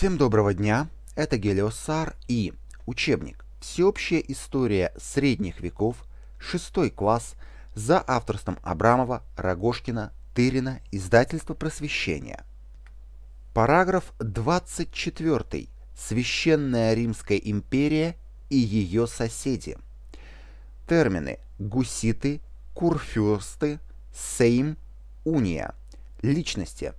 Всем доброго дня, это Гелиосар и учебник «Всеобщая история средних веков», шестой класс, за авторством Абрамова, Рогошкина, Тырина, издательство «Просвещение». Параграф 24. Священная Римская империя и ее соседи. Термины гуситы, курфюрсты, сейм, уния, личности,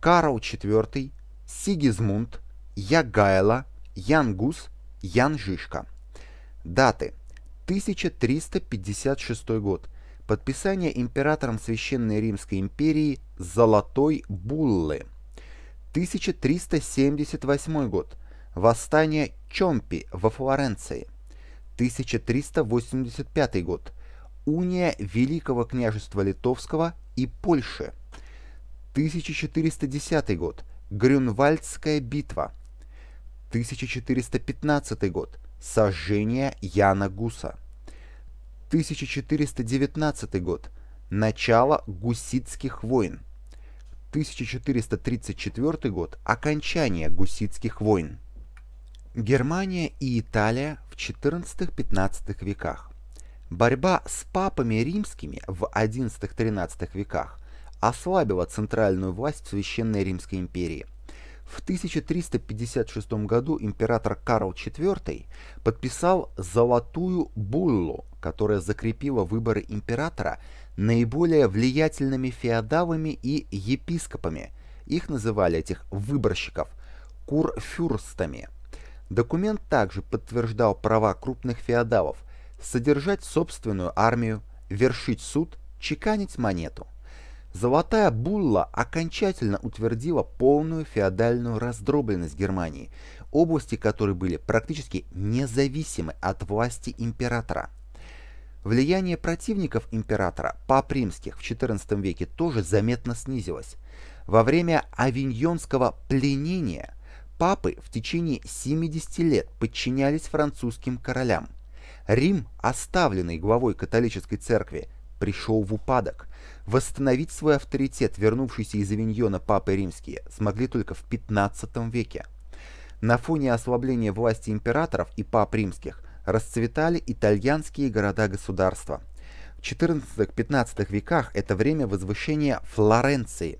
Карл IV, Сигизмунд, Ягайла Янгус, Янжишка. Даты. 1356 год. Подписание императором Священной Римской империи Золотой Буллы. 1378 год. Восстание Чомпи во Флоренции. 1385 год. Уния Великого княжества Литовского и Польши. 1410 год. Грюнвальдская битва. 1415 год. Сожжение Яна Гуса. 1419 год. Начало гуситских войн. 1434 год. Окончание гуситских войн. Германия и Италия в 14-15 веках. Борьба с папами римскими в 11-13 веках – ослабила центральную власть в Священной Римской империи. В 1356 году император Карл IV подписал «Золотую буллу», которая закрепила выборы императора наиболее влиятельными феодалами и епископами. Их называли, этих выборщиков, курфюрстами. Документ также подтверждал права крупных феодалов содержать собственную армию, вершить суд, чеканить монету – Золотая булла окончательно утвердила полную феодальную раздробленность Германии, области которой были практически независимы от власти императора. Влияние противников императора, пап римских, в XIV веке тоже заметно снизилось. Во время авиньонского пленения папы в течение 70 лет подчинялись французским королям. Рим, оставленный главой католической церкви, пришел в упадок. Восстановить свой авторитет вернувшиеся из Авиньона папы римские смогли только в 15 веке. На фоне ослабления власти императоров и пап римских расцветали итальянские города-государства. В 14-15 веках это время возвышения Флоренции.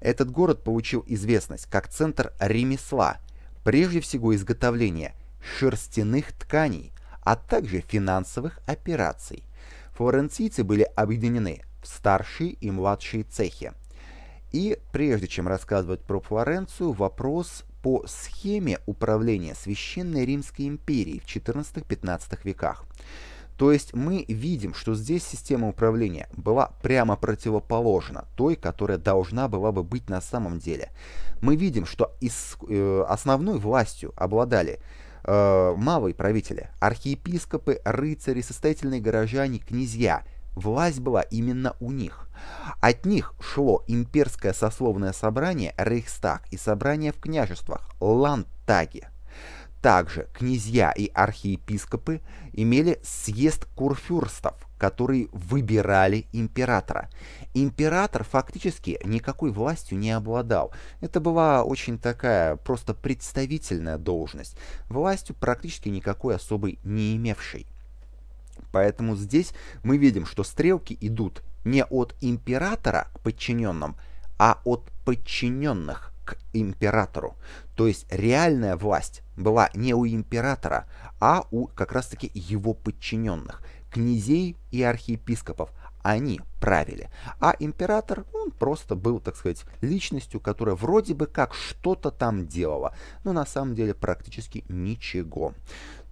Этот город получил известность как центр ремесла, прежде всего изготовления шерстяных тканей, а также финансовых операций. Флоренцийцы были объединены в старшие и младшие цехи. И прежде чем рассказывать про Флоренцию, вопрос по схеме управления Священной Римской империей в 14-15 веках. То есть мы видим, что здесь система управления была прямо противоположна той, которая должна была бы быть на самом деле. Мы видим, что из, э, основной властью обладали э, малые правители, архиепископы, рыцари, состоятельные горожане, князья – Власть была именно у них. От них шло имперское сословное собрание Рейхстаг и собрание в княжествах ландтаги. Также князья и архиепископы имели съезд курфюрстов, которые выбирали императора. Император фактически никакой властью не обладал. Это была очень такая просто представительная должность, властью практически никакой особой не имевшей. Поэтому здесь мы видим, что стрелки идут не от императора к подчиненным, а от подчиненных к императору. То есть реальная власть была не у императора, а у как раз-таки его подчиненных, князей и архиепископов. Они правили. А император, он просто был, так сказать, личностью, которая вроде бы как что-то там делала, но на самом деле практически ничего.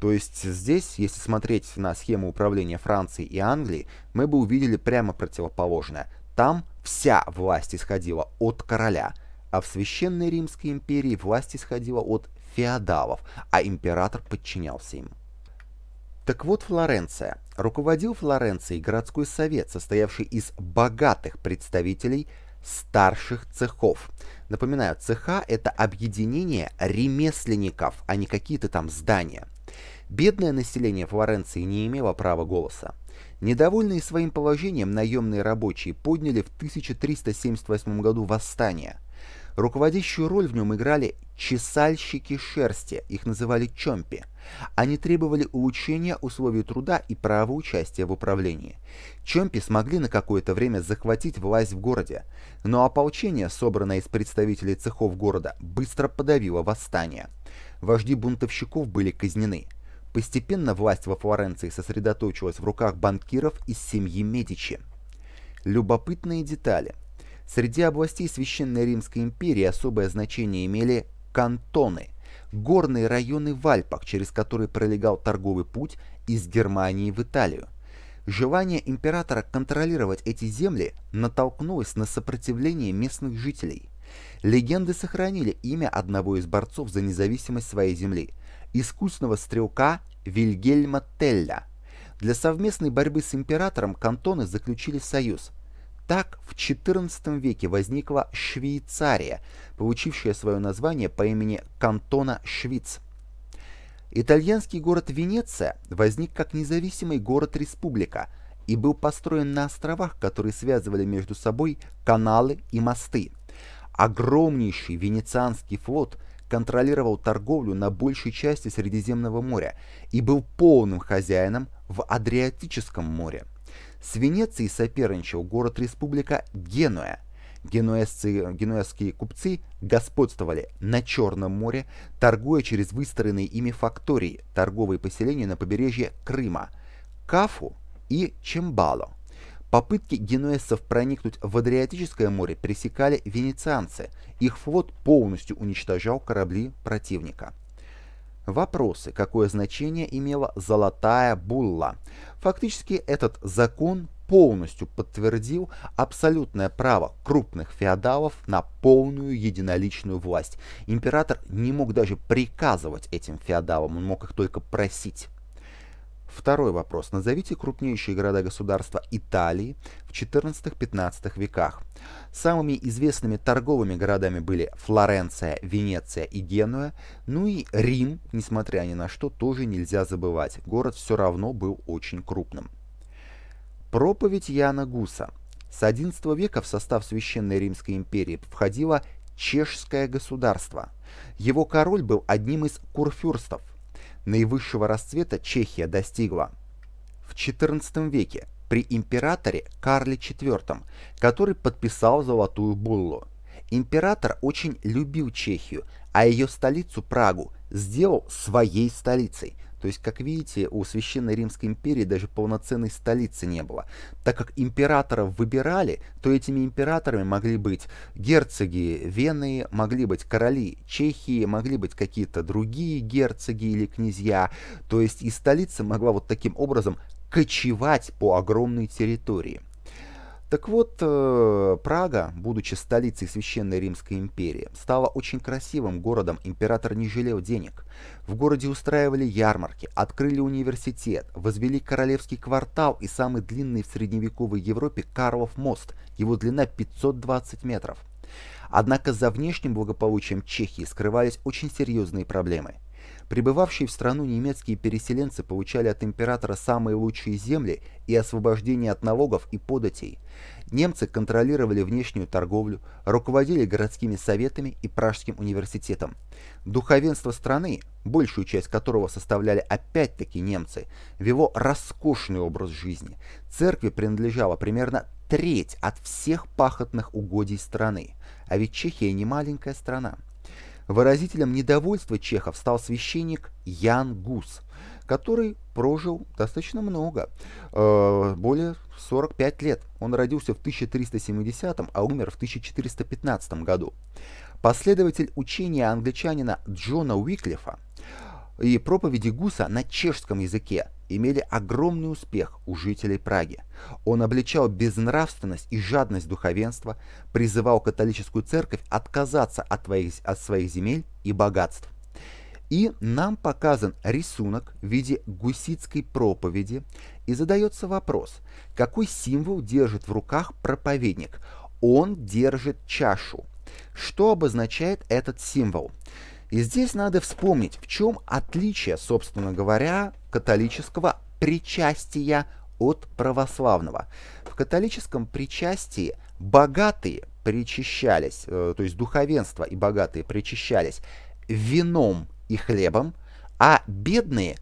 То есть здесь, если смотреть на схему управления Франции и Англии, мы бы увидели прямо противоположное. Там вся власть исходила от короля, а в Священной Римской империи власть исходила от феодалов, а император подчинялся им. Так вот, Флоренция. Руководил Флоренцией городской совет, состоявший из богатых представителей старших цехов. Напоминаю, цеха – это объединение ремесленников, а не какие-то там здания. Бедное население Флоренции не имело права голоса. Недовольные своим положением наемные рабочие подняли в 1378 году восстание. Руководящую роль в нем играли чесальщики шерсти, их называли чомпи. Они требовали улучшения условий труда и права участия в управлении. Чомпи смогли на какое-то время захватить власть в городе, но ополчение, собранное из представителей цехов города, быстро подавило восстание. Вожди бунтовщиков были казнены – Постепенно власть во Флоренции сосредоточилась в руках банкиров из семьи Медичи. Любопытные детали. Среди областей Священной Римской империи особое значение имели кантоны – горные районы в Альпах, через которые пролегал торговый путь из Германии в Италию. Желание императора контролировать эти земли натолкнулось на сопротивление местных жителей – Легенды сохранили имя одного из борцов за независимость своей земли – искусного стрелка Вильгельма Телля. Для совместной борьбы с императором кантоны заключили союз. Так в XIV веке возникла Швейцария, получившая свое название по имени Кантона Швиц. Итальянский город Венеция возник как независимый город-республика – и был построен на островах, которые связывали между собой каналы и мосты. Огромнейший венецианский флот контролировал торговлю на большей части Средиземного моря и был полным хозяином в Адриатическом море. С Венецией соперничал город-республика Генуя. Генуэзцы, генуэзские купцы господствовали на Черном море, торгуя через выстроенные ими фактории, торговые поселения на побережье Крыма, Кафу и Чембало. Попытки генуэзцев проникнуть в Адриатическое море пресекали венецианцы, их флот полностью уничтожал корабли противника. Вопросы, какое значение имела «золотая булла». Фактически этот закон полностью подтвердил абсолютное право крупных феодалов на полную единоличную власть. Император не мог даже приказывать этим феодалам, он мог их только просить. Второй вопрос. Назовите крупнейшие города-государства Италии в 14-15 веках. Самыми известными торговыми городами были Флоренция, Венеция и Генуя. Ну и Рим, несмотря ни на что, тоже нельзя забывать. Город все равно был очень крупным. Проповедь Яна Гуса. С XI века в состав Священной Римской империи входило Чешское государство. Его король был одним из курфюрстов – наивысшего расцвета Чехия достигла в XIV веке при императоре Карле IV, который подписал Золотую Буллу. Император очень любил Чехию, а ее столицу Прагу сделал своей столицей, то есть, как видите, у Священной Римской империи даже полноценной столицы не было. Так как императоров выбирали, то этими императорами могли быть герцоги Вены, могли быть короли Чехии, могли быть какие-то другие герцоги или князья. То есть, и столица могла вот таким образом кочевать по огромной территории. Так вот, э, Прага, будучи столицей Священной Римской империи, стала очень красивым городом, император не жалел денег. В городе устраивали ярмарки, открыли университет, возвели королевский квартал и самый длинный в средневековой Европе Карлов мост, его длина 520 метров. Однако за внешним благополучием Чехии скрывались очень серьезные проблемы – Прибывавшие в страну немецкие переселенцы получали от императора самые лучшие земли и освобождение от налогов и податей. Немцы контролировали внешнюю торговлю, руководили городскими советами и Пражским университетом. Духовенство страны, большую часть которого составляли опять-таки немцы, вело роскошный образ жизни. Церкви принадлежала примерно треть от всех пахотных угодий страны, а ведь Чехия не маленькая страна. Выразителем недовольства чехов стал священник Ян Гус, который прожил достаточно много, э, более 45 лет. Он родился в 1370, а умер в 1415 году. Последователь учения англичанина Джона Уиклифа, и проповеди Гуса на чешском языке имели огромный успех у жителей Праги. Он обличал безнравственность и жадность духовенства, призывал католическую церковь отказаться от, твоих, от своих земель и богатств. И нам показан рисунок в виде гусицкой проповеди, и задается вопрос, какой символ держит в руках проповедник? Он держит чашу. Что обозначает этот символ? И здесь надо вспомнить, в чем отличие, собственно говоря, католического причастия от православного. В католическом причастии богатые причащались, э, то есть духовенство и богатые причащались вином и хлебом, а бедные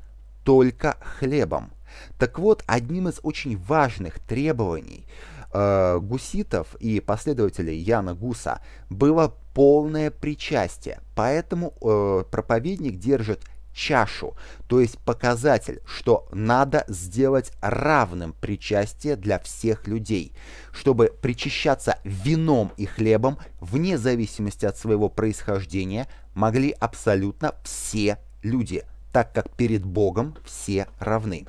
только хлебом. Так вот, одним из очень важных требований э, гуситов и последователей Яна Гуса было полное причастие. Поэтому э, проповедник держит чашу, то есть показатель, что надо сделать равным причастие для всех людей, чтобы причащаться вином и хлебом, вне зависимости от своего происхождения, могли абсолютно все люди, так как перед Богом все равны.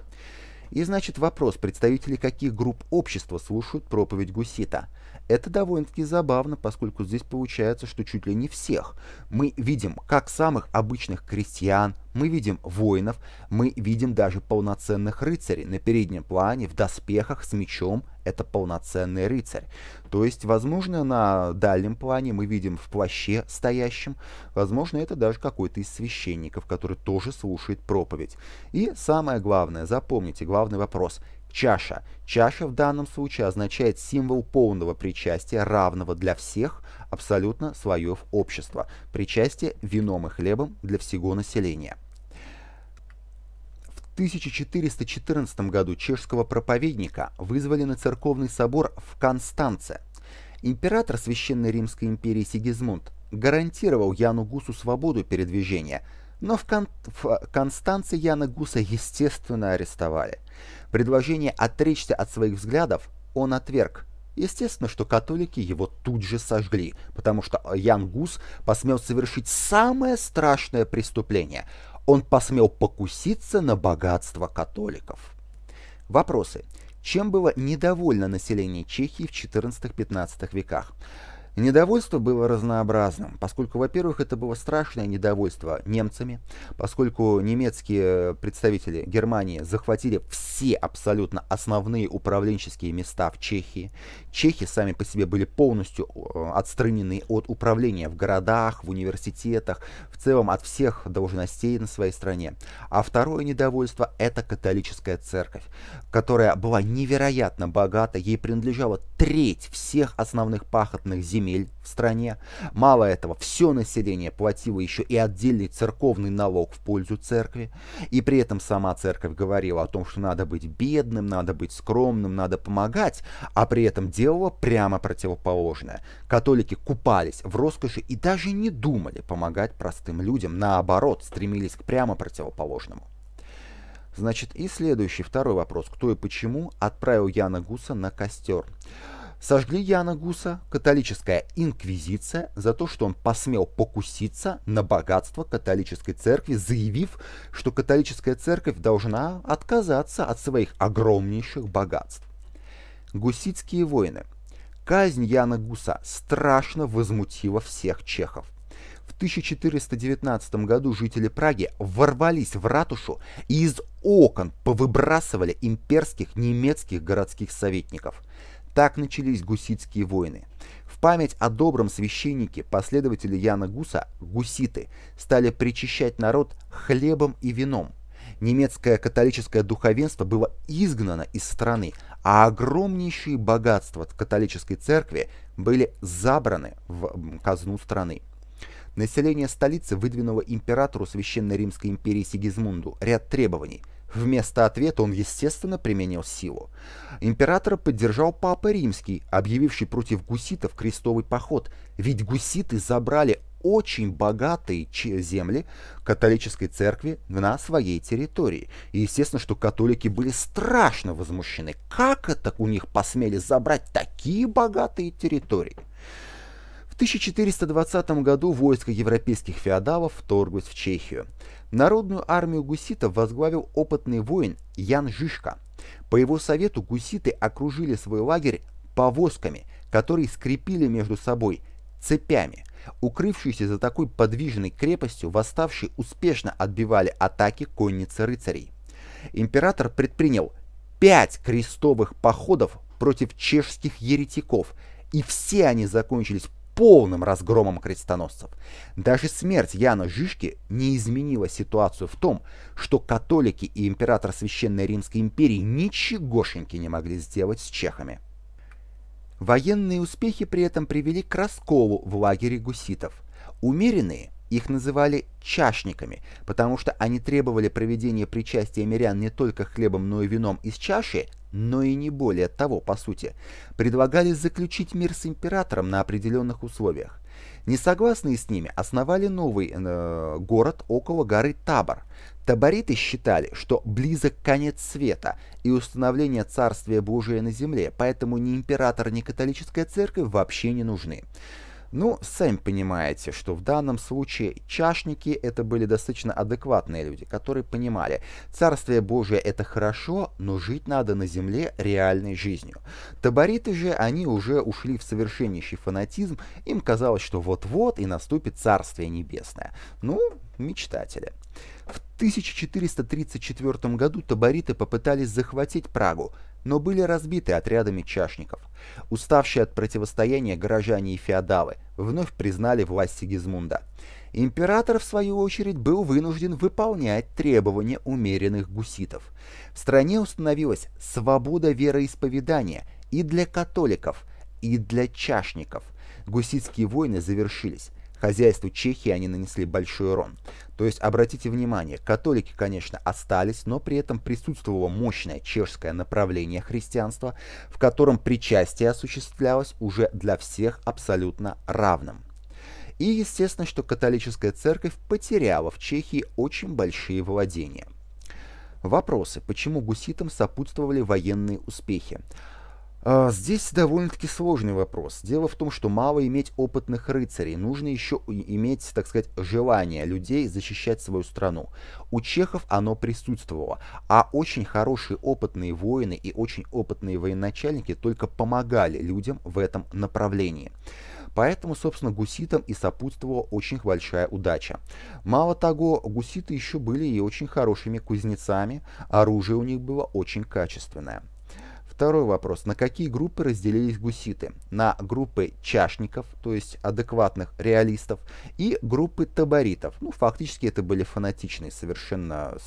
И значит вопрос, представители каких групп общества слушают проповедь Гусита – это довольно-таки забавно, поскольку здесь получается, что чуть ли не всех. Мы видим как самых обычных крестьян, мы видим воинов, мы видим даже полноценных рыцарей. На переднем плане, в доспехах, с мечом, это полноценный рыцарь. То есть, возможно, на дальнем плане мы видим в плаще стоящем, возможно, это даже какой-то из священников, который тоже слушает проповедь. И самое главное, запомните, главный вопрос – Чаша. Чаша в данном случае означает символ полного причастия, равного для всех, абсолютно слоев общества. Причастие вином и хлебом для всего населения. В 1414 году чешского проповедника вызвали на церковный собор в Констанце. Император Священной Римской империи Сигизмунд гарантировал Яну Гусу свободу передвижения – но в, Кон в э, Констанции Яна Гуса естественно арестовали. Предложение отречься от своих взглядов он отверг. Естественно, что католики его тут же сожгли, потому что э, Ян Гус посмел совершить самое страшное преступление. Он посмел покуситься на богатство католиков. Вопросы. Чем было недовольно население Чехии в 14-15 веках? недовольство было разнообразным, поскольку, во-первых, это было страшное недовольство немцами, поскольку немецкие представители Германии захватили все абсолютно основные управленческие места в Чехии. Чехи сами по себе были полностью э, отстранены от управления в городах, в университетах, в целом от всех должностей на своей стране. А второе недовольство – это католическая церковь, которая была невероятно богата, ей принадлежала треть всех основных пахотных земель земель в стране. Мало этого, все население платило еще и отдельный церковный налог в пользу церкви. И при этом сама церковь говорила о том, что надо быть бедным, надо быть скромным, надо помогать, а при этом делала прямо противоположное. Католики купались в роскоши и даже не думали помогать простым людям, наоборот, стремились к прямо противоположному. Значит, и следующий, второй вопрос. Кто и почему отправил Яна Гуса на костер? Сожгли Яна Гуса католическая инквизиция за то, что он посмел покуситься на богатство католической церкви, заявив, что католическая церковь должна отказаться от своих огромнейших богатств. Гусицкие войны. Казнь Яна Гуса страшно возмутила всех чехов. В 1419 году жители Праги ворвались в ратушу и из окон повыбрасывали имперских немецких городских советников. Так начались гуситские войны. В память о добром священнике последователи Яна Гуса, гуситы, стали причищать народ хлебом и вином. Немецкое католическое духовенство было изгнано из страны, а огромнейшие богатства католической церкви были забраны в казну страны. Население столицы выдвинуло императору Священной Римской империи Сигизмунду ряд требований – Вместо ответа он, естественно, применил силу. Императора поддержал Папа Римский, объявивший против гуситов крестовый поход, ведь гуситы забрали очень богатые земли католической церкви на своей территории. И естественно, что католики были страшно возмущены. Как это у них посмели забрать такие богатые территории? В 1420 году войско европейских феодалов вторглось в Чехию. Народную армию гуситов возглавил опытный воин Ян Жишка. По его совету гуситы окружили свой лагерь повозками, которые скрепили между собой цепями. Укрывшиеся за такой подвижной крепостью, восставшие успешно отбивали атаки конницы рыцарей. Император предпринял пять крестовых походов против чешских еретиков, и все они закончились полным разгромом крестоносцев. Даже смерть Яна Жишки не изменила ситуацию в том, что католики и император Священной Римской империи ничегошеньки не могли сделать с чехами. Военные успехи при этом привели к расколу в лагере гуситов. Умеренные их называли чашниками, потому что они требовали проведения причастия мирян не только хлебом, но и вином из чаши, но и не более того, по сути, предлагали заключить мир с императором на определенных условиях. Несогласные с ними основали новый э, город около горы Табор. Табориты считали, что близок конец света и установление царствия Божия на земле, поэтому ни император, ни католическая церковь вообще не нужны. Ну, сами понимаете, что в данном случае чашники это были достаточно адекватные люди, которые понимали, Царствие Божие это хорошо, но жить надо на земле реальной жизнью. Табориты же, они уже ушли в совершеннейший фанатизм, им казалось, что вот-вот и наступит Царствие Небесное. Ну, мечтатели. В 1434 году табориты попытались захватить Прагу, но были разбиты отрядами чашников. Уставшие от противостояния горожане и феодалы вновь признали власть Сигизмунда. Император, в свою очередь, был вынужден выполнять требования умеренных гуситов. В стране установилась свобода вероисповедания и для католиков, и для чашников. Гуситские войны завершились. Хозяйству Чехии они нанесли большой урон. То есть, обратите внимание, католики, конечно, остались, но при этом присутствовало мощное чешское направление христианства, в котором причастие осуществлялось уже для всех абсолютно равным. И естественно, что католическая церковь потеряла в Чехии очень большие владения. Вопросы, почему гуситам сопутствовали военные успехи? А, здесь довольно-таки сложный вопрос. Дело в том, что мало иметь опытных рыцарей, нужно еще иметь, так сказать, желание людей защищать свою страну. У чехов оно присутствовало, а очень хорошие опытные воины и очень опытные военачальники только помогали людям в этом направлении. Поэтому, собственно, гуситам и сопутствовала очень большая удача. Мало того, гуситы еще были и очень хорошими кузнецами, оружие у них было очень качественное. Второй вопрос. На какие группы разделились гуситы? На группы чашников, то есть адекватных реалистов, и группы таборитов. Ну, фактически это были фанатичные совершенно,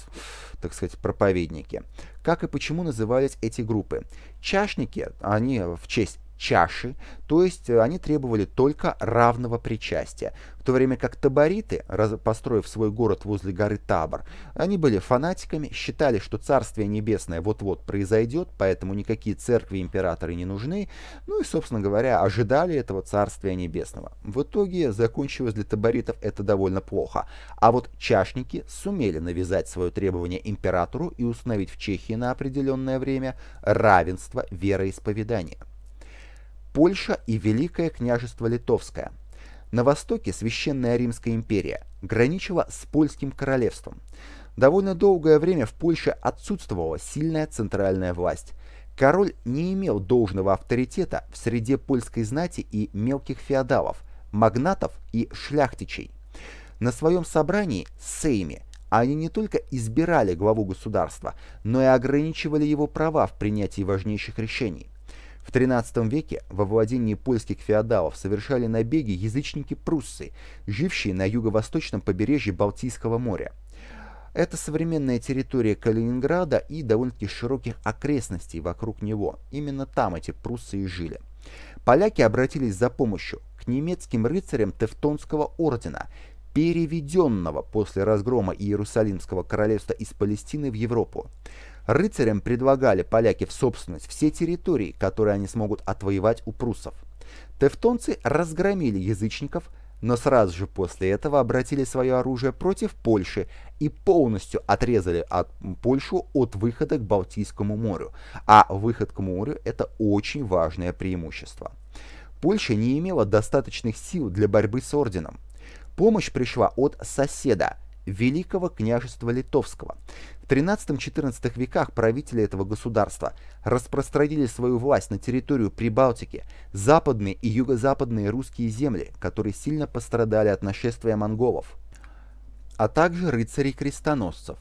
так сказать, проповедники. Как и почему назывались эти группы? Чашники, они в честь чаши, то есть э, они требовали только равного причастия, в то время как табориты, построив свой город возле горы Табор, они были фанатиками, считали, что Царствие Небесное вот-вот произойдет, поэтому никакие церкви императоры не нужны, ну и, собственно говоря, ожидали этого Царствия Небесного. В итоге закончилось для таборитов это довольно плохо, а вот чашники сумели навязать свое требование императору и установить в Чехии на определенное время равенство вероисповедания. Польша и Великое княжество Литовское. На востоке Священная Римская империя граничила с Польским королевством. Довольно долгое время в Польше отсутствовала сильная центральная власть. Король не имел должного авторитета в среде польской знати и мелких феодалов, магнатов и шляхтичей. На своем собрании Сейме они не только избирали главу государства, но и ограничивали его права в принятии важнейших решений. В XIII веке во владении польских феодалов совершали набеги язычники-пруссы, жившие на юго-восточном побережье Балтийского моря. Это современная территория Калининграда и довольно-таки широких окрестностей вокруг него. Именно там эти пруссы и жили. Поляки обратились за помощью к немецким рыцарям Тевтонского ордена, переведенного после разгрома Иерусалимского королевства из Палестины в Европу. Рыцарям предлагали поляки в собственность все территории, которые они смогут отвоевать у пруссов. Тевтонцы разгромили язычников, но сразу же после этого обратили свое оружие против Польши и полностью отрезали от Польшу от выхода к Балтийскому морю. А выход к морю – это очень важное преимущество. Польша не имела достаточных сил для борьбы с орденом. Помощь пришла от соседа, Великого княжества Литовского. В 13-14 веках правители этого государства распространили свою власть на территорию Прибалтики, западные и юго-западные русские земли, которые сильно пострадали от нашествия монголов, а также рыцарей-крестоносцев.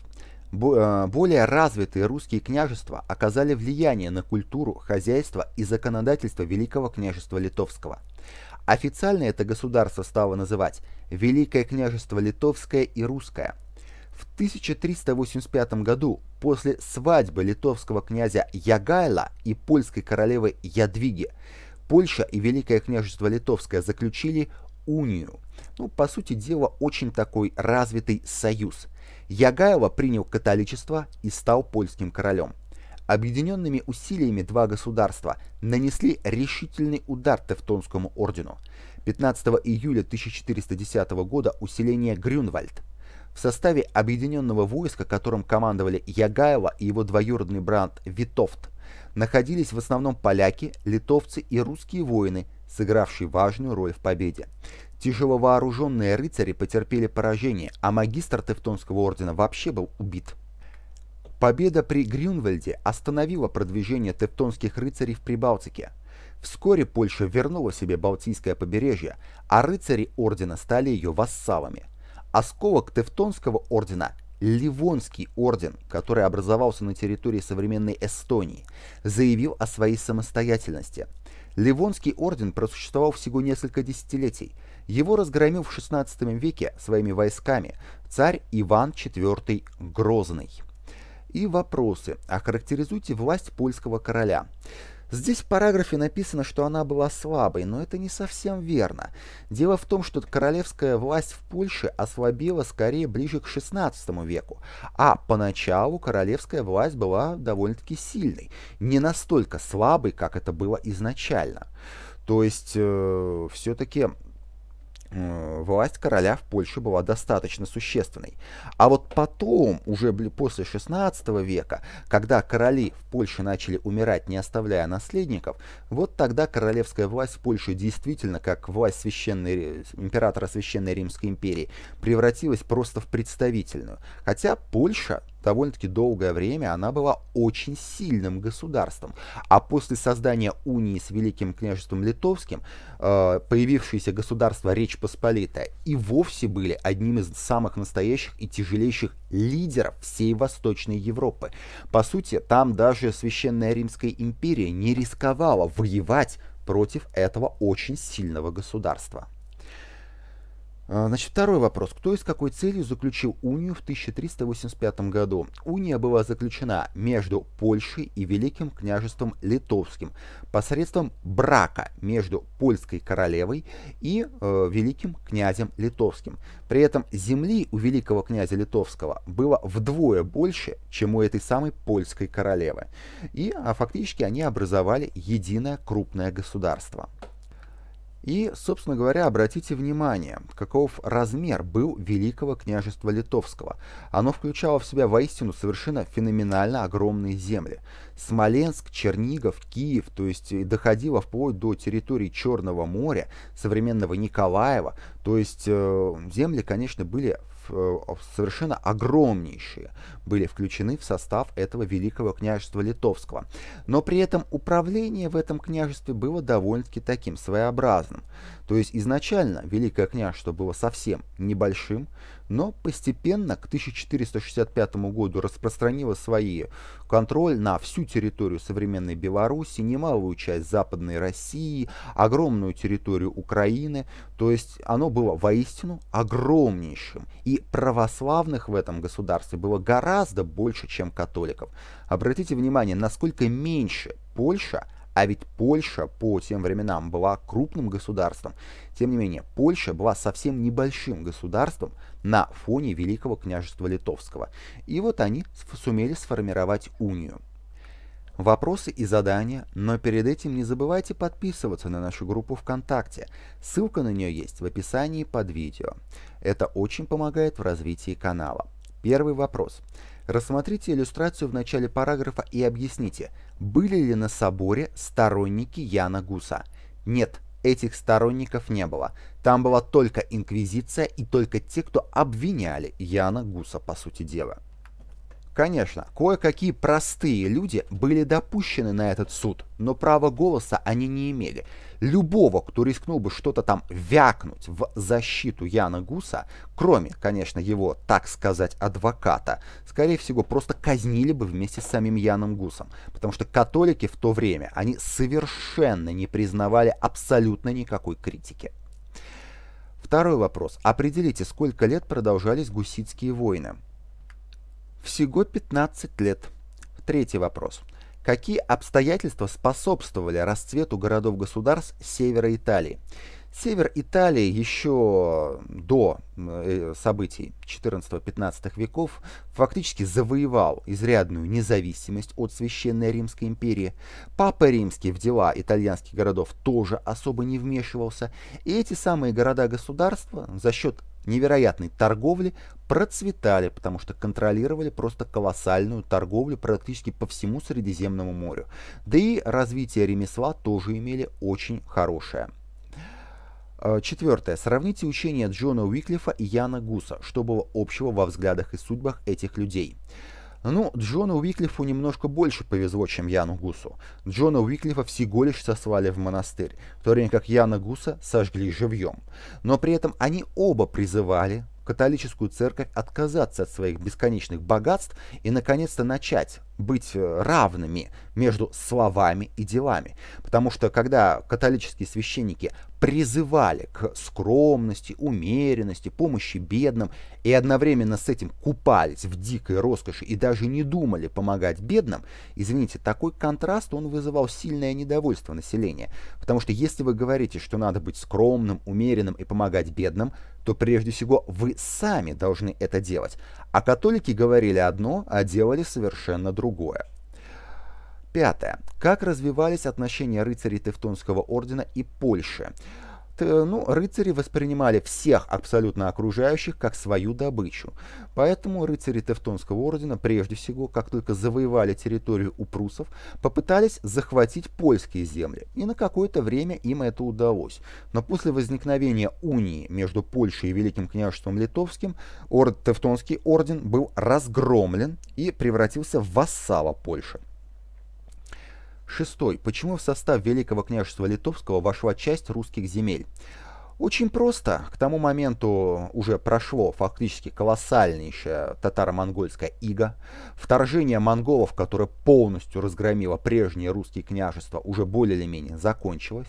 Э, более развитые русские княжества оказали влияние на культуру, хозяйство и законодательство Великого княжества Литовского. Официально это государство стало называть Великое княжество Литовское и Русское – в 1385 году, после свадьбы литовского князя Ягайла и польской королевы Ядвиги, Польша и Великое княжество Литовское заключили унию. Ну, по сути дела, очень такой развитый союз. Ягайло принял католичество и стал польским королем. Объединенными усилиями два государства нанесли решительный удар Тевтонскому ордену. 15 июля 1410 года усиление Грюнвальд в составе объединенного войска, которым командовали Ягаева и его двоюродный брат Витовт, находились в основном поляки, литовцы и русские воины, сыгравшие важную роль в победе. Тяжеловооруженные рыцари потерпели поражение, а магистр Тевтонского ордена вообще был убит. Победа при Грюнвальде остановила продвижение тевтонских рыцарей в Прибалтике. Вскоре Польша вернула себе Балтийское побережье, а рыцари ордена стали ее вассалами – Осколок Тевтонского ордена Ливонский орден, который образовался на территории современной Эстонии, заявил о своей самостоятельности. Ливонский орден просуществовал всего несколько десятилетий. Его разгромил в XVI веке своими войсками царь Иван IV Грозный. И вопросы. Охарактеризуйте власть польского короля. Здесь в параграфе написано, что она была слабой, но это не совсем верно. Дело в том, что королевская власть в Польше ослабела скорее ближе к XVI веку, а поначалу королевская власть была довольно-таки сильной, не настолько слабой, как это было изначально. То есть, э, все-таки власть короля в Польше была достаточно существенной. А вот потом, уже после 16 века, когда короли в Польше начали умирать, не оставляя наследников, вот тогда королевская власть в Польше действительно, как власть священной, императора Священной Римской империи, превратилась просто в представительную. Хотя Польша довольно-таки долгое время она была очень сильным государством. А после создания унии с Великим княжеством Литовским, э, появившиеся государства Речь Посполитая и вовсе были одним из самых настоящих и тяжелейших лидеров всей Восточной Европы. По сути, там даже Священная Римская империя не рисковала воевать против этого очень сильного государства. А, значит, второй вопрос. Кто и с какой целью заключил унию в 1385 году? Уния была заключена между Польшей и Великим княжеством Литовским посредством брака между польской королевой и э, Великим князем Литовским. При этом земли у Великого князя Литовского было вдвое больше, чем у этой самой польской королевы. И а фактически они образовали единое крупное государство. И, собственно говоря, обратите внимание, каков размер был Великого княжества Литовского. Оно включало в себя воистину совершенно феноменально огромные земли. Смоленск, Чернигов, Киев, то есть э, доходило вплоть до территории Черного моря, современного Николаева. То есть э, земли, конечно, были Э, совершенно огромнейшие были включены в состав этого Великого княжества Литовского. Но при этом управление в этом княжестве было довольно-таки таким своеобразным. То есть изначально Великое княжество было совсем небольшим, но постепенно к 1465 году распространила свои контроль на всю территорию современной Беларуси, немалую часть Западной России, огромную территорию Украины, то есть оно было воистину огромнейшим, и православных в этом государстве было гораздо больше, чем католиков. Обратите внимание, насколько меньше Польша – а ведь Польша по тем временам была крупным государством. Тем не менее, Польша была совсем небольшим государством на фоне Великого княжества Литовского. И вот они сумели сформировать унию. Вопросы и задания, но перед этим не забывайте подписываться на нашу группу ВКонтакте. Ссылка на нее есть в описании под видео. Это очень помогает в развитии канала. Первый вопрос. Рассмотрите иллюстрацию в начале параграфа и объясните, были ли на соборе сторонники Яна Гуса. Нет, этих сторонников не было. Там была только инквизиция и только те, кто обвиняли Яна Гуса, по сути дела. Конечно, кое-какие простые люди были допущены на этот суд, но права голоса они не имели. Любого, кто рискнул бы что-то там вякнуть в защиту Яна Гуса, кроме, конечно, его, так сказать, адвоката, скорее всего, просто казнили бы вместе с самим Яном Гусом. Потому что католики в то время, они совершенно не признавали абсолютно никакой критики. Второй вопрос. Определите, сколько лет продолжались гуситские войны всего 15 лет. Третий вопрос. Какие обстоятельства способствовали расцвету городов-государств севера Италии? Север Италии еще до э, событий 14-15 веков фактически завоевал изрядную независимость от Священной Римской империи. Папа Римский в дела итальянских городов тоже особо не вмешивался, и эти самые города-государства за счет невероятной торговли процветали, потому что контролировали просто колоссальную торговлю практически по всему Средиземному морю. Да и развитие ремесла тоже имели очень хорошее. Э, четвертое. Сравните учения Джона Уиклифа и Яна Гуса, что было общего во взглядах и судьбах этих людей. Ну, Джону Уиклифу немножко больше повезло, чем Яну Гусу. Джона Уиклифа всего лишь сослали в монастырь, в то время как Яна Гуса сожгли живьем. Но при этом они оба призывали католическую церковь отказаться от своих бесконечных богатств и, наконец-то, начать быть э, равными между словами и делами. Потому что, когда католические священники призывали к скромности, умеренности, помощи бедным и одновременно с этим купались в дикой роскоши и даже не думали помогать бедным, извините, такой контраст он вызывал сильное недовольство населения. Потому что если вы говорите, что надо быть скромным, умеренным и помогать бедным, то прежде всего вы сами должны это делать. А католики говорили одно, а делали совершенно другое. Пятое. Как развивались отношения рыцарей Тевтонского ордена и Польши? ну, рыцари воспринимали всех абсолютно окружающих как свою добычу. Поэтому рыцари Тевтонского ордена прежде всего, как только завоевали территорию у прусов, попытались захватить польские земли, и на какое-то время им это удалось. Но после возникновения унии между Польшей и Великим княжеством Литовским, орд Тевтонский орден был разгромлен и превратился в вассала Польши. Шестой. Почему в состав Великого княжества Литовского вошла часть русских земель? Очень просто. К тому моменту уже прошло фактически колоссальнейшая татаро-монгольская ига. Вторжение монголов, которое полностью разгромило прежние русские княжества, уже более или менее закончилось.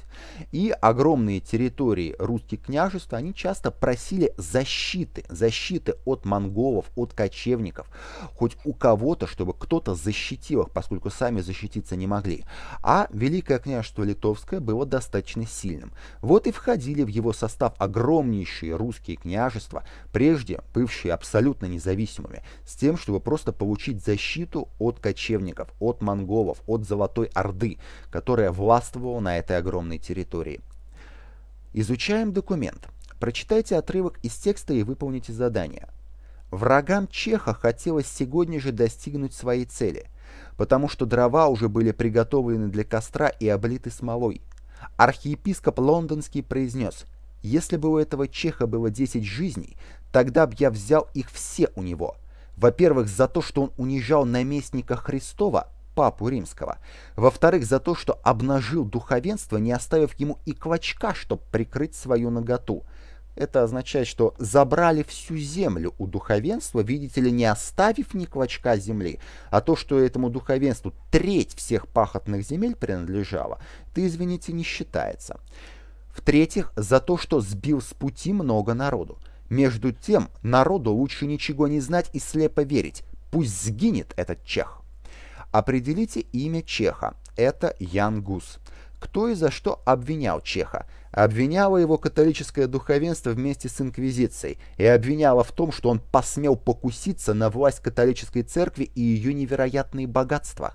И огромные территории русских княжеств, они часто просили защиты. Защиты от монголов, от кочевников. Хоть у кого-то, чтобы кто-то защитил их, поскольку сами защититься не могли. А Великое княжество Литовское было достаточно сильным. Вот и входили в его состав огромнейшие русские княжества, прежде бывшие абсолютно независимыми, с тем, чтобы просто получить защиту от кочевников, от монголов, от Золотой Орды, которая властвовала на этой огромной территории. Изучаем документ. Прочитайте отрывок из текста и выполните задание. Врагам Чеха хотелось сегодня же достигнуть своей цели, потому что дрова уже были приготовлены для костра и облиты смолой. Архиепископ Лондонский произнес – если бы у этого чеха было 10 жизней, тогда бы я взял их все у него. Во-первых, за то, что он унижал наместника Христова, папу римского. Во-вторых, за то, что обнажил духовенство, не оставив ему и клочка, чтобы прикрыть свою наготу. Это означает, что забрали всю землю у духовенства, видите ли, не оставив ни клочка земли, а то, что этому духовенству треть всех пахотных земель принадлежала, ты, извините, не считается. В-третьих, за то, что сбил с пути много народу. Между тем, народу лучше ничего не знать и слепо верить. Пусть сгинет этот чех. Определите имя чеха. Это Ян Гус. Кто и за что обвинял чеха? Обвиняло его католическое духовенство вместе с инквизицией и обвиняло в том, что он посмел покуситься на власть католической церкви и ее невероятные богатства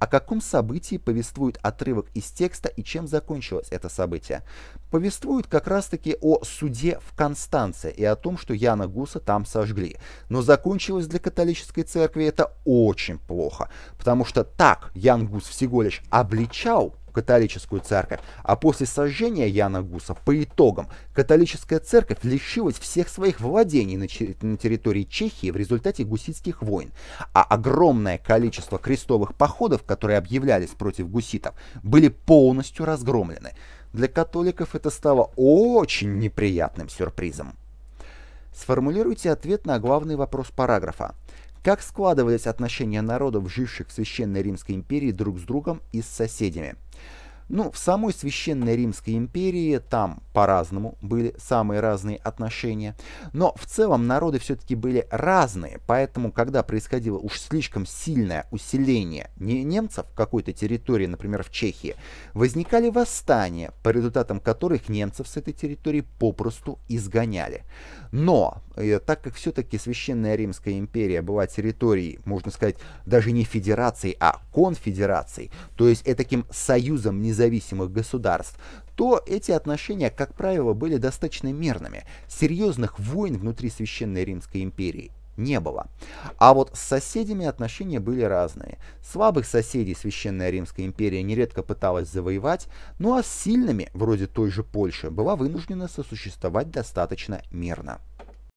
о каком событии повествует отрывок из текста и чем закончилось это событие. Повествует как раз-таки о суде в Констанце и о том, что Яна Гуса там сожгли. Но закончилось для католической церкви это очень плохо, потому что так Ян Гус Всеголич обличал католическую церковь, а после сожжения Яна Гуса, по итогам, католическая церковь лишилась всех своих владений на, на территории Чехии в результате гуситских войн, а огромное количество крестовых походов, которые объявлялись против гуситов, были полностью разгромлены. Для католиков это стало очень неприятным сюрпризом. Сформулируйте ответ на главный вопрос параграфа. Как складывались отношения народов, живших в Священной Римской империи друг с другом и с соседями? Ну, в самой Священной Римской империи там по-разному были самые разные отношения, но в целом народы все-таки были разные, поэтому когда происходило уж слишком сильное усиление не немцев в какой-то территории, например, в Чехии, возникали восстания, по результатам которых немцев с этой территории попросту изгоняли. Но, э, так как все-таки Священная Римская империя была территорией, можно сказать, даже не федерацией, а конфедерацией, то есть этаким союзом независимых независимых государств, то эти отношения, как правило, были достаточно мирными. Серьезных войн внутри Священной Римской империи не было. А вот с соседями отношения были разные. Слабых соседей Священная Римская империя нередко пыталась завоевать, ну а с сильными, вроде той же Польши, была вынуждена сосуществовать достаточно мирно.